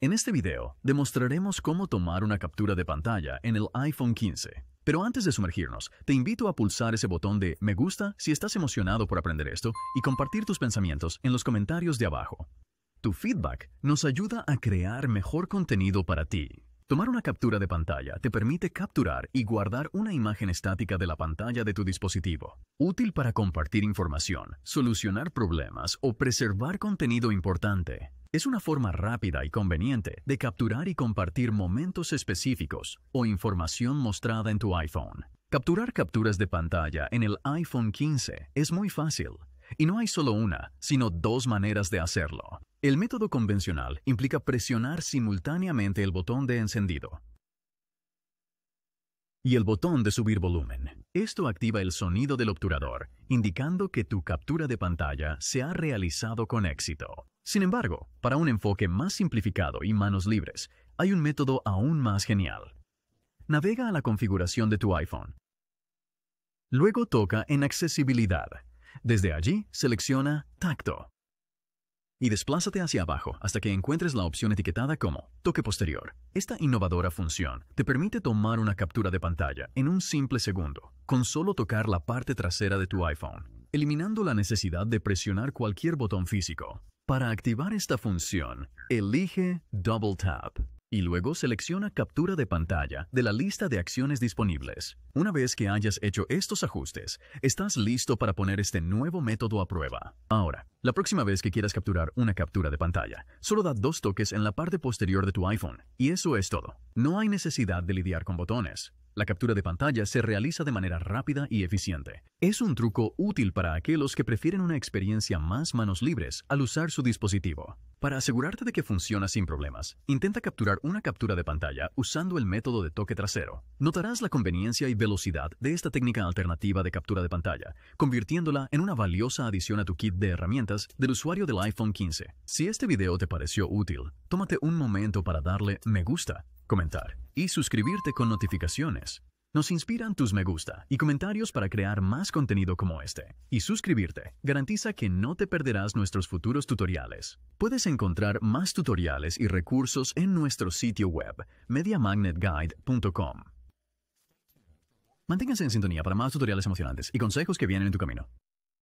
En este video demostraremos cómo tomar una captura de pantalla en el iPhone 15. Pero antes de sumergirnos, te invito a pulsar ese botón de me gusta si estás emocionado por aprender esto y compartir tus pensamientos en los comentarios de abajo. Tu feedback nos ayuda a crear mejor contenido para ti. Tomar una captura de pantalla te permite capturar y guardar una imagen estática de la pantalla de tu dispositivo, útil para compartir información, solucionar problemas o preservar contenido importante. Es una forma rápida y conveniente de capturar y compartir momentos específicos o información mostrada en tu iPhone. Capturar capturas de pantalla en el iPhone 15 es muy fácil, y no hay solo una, sino dos maneras de hacerlo. El método convencional implica presionar simultáneamente el botón de encendido y el botón de subir volumen. Esto activa el sonido del obturador, indicando que tu captura de pantalla se ha realizado con éxito. Sin embargo, para un enfoque más simplificado y manos libres, hay un método aún más genial. Navega a la configuración de tu iPhone. Luego toca en Accesibilidad. Desde allí, selecciona Tacto y desplázate hacia abajo hasta que encuentres la opción etiquetada como Toque posterior. Esta innovadora función te permite tomar una captura de pantalla en un simple segundo, con solo tocar la parte trasera de tu iPhone, eliminando la necesidad de presionar cualquier botón físico. Para activar esta función, elige Double Tap y luego selecciona Captura de pantalla de la lista de acciones disponibles. Una vez que hayas hecho estos ajustes, estás listo para poner este nuevo método a prueba. Ahora, la próxima vez que quieras capturar una captura de pantalla, solo da dos toques en la parte posterior de tu iPhone, y eso es todo. No hay necesidad de lidiar con botones. La captura de pantalla se realiza de manera rápida y eficiente. Es un truco útil para aquellos que prefieren una experiencia más manos libres al usar su dispositivo. Para asegurarte de que funciona sin problemas, intenta capturar una captura de pantalla usando el método de toque trasero. Notarás la conveniencia y velocidad de esta técnica alternativa de captura de pantalla, convirtiéndola en una valiosa adición a tu kit de herramientas del usuario del iPhone 15. Si este video te pareció útil, tómate un momento para darle me gusta comentar y suscribirte con notificaciones. Nos inspiran tus me gusta y comentarios para crear más contenido como este. Y suscribirte garantiza que no te perderás nuestros futuros tutoriales. Puedes encontrar más tutoriales y recursos en nuestro sitio web mediamagnetguide.com. Manténganse en sintonía para más tutoriales emocionantes y consejos que vienen en tu camino.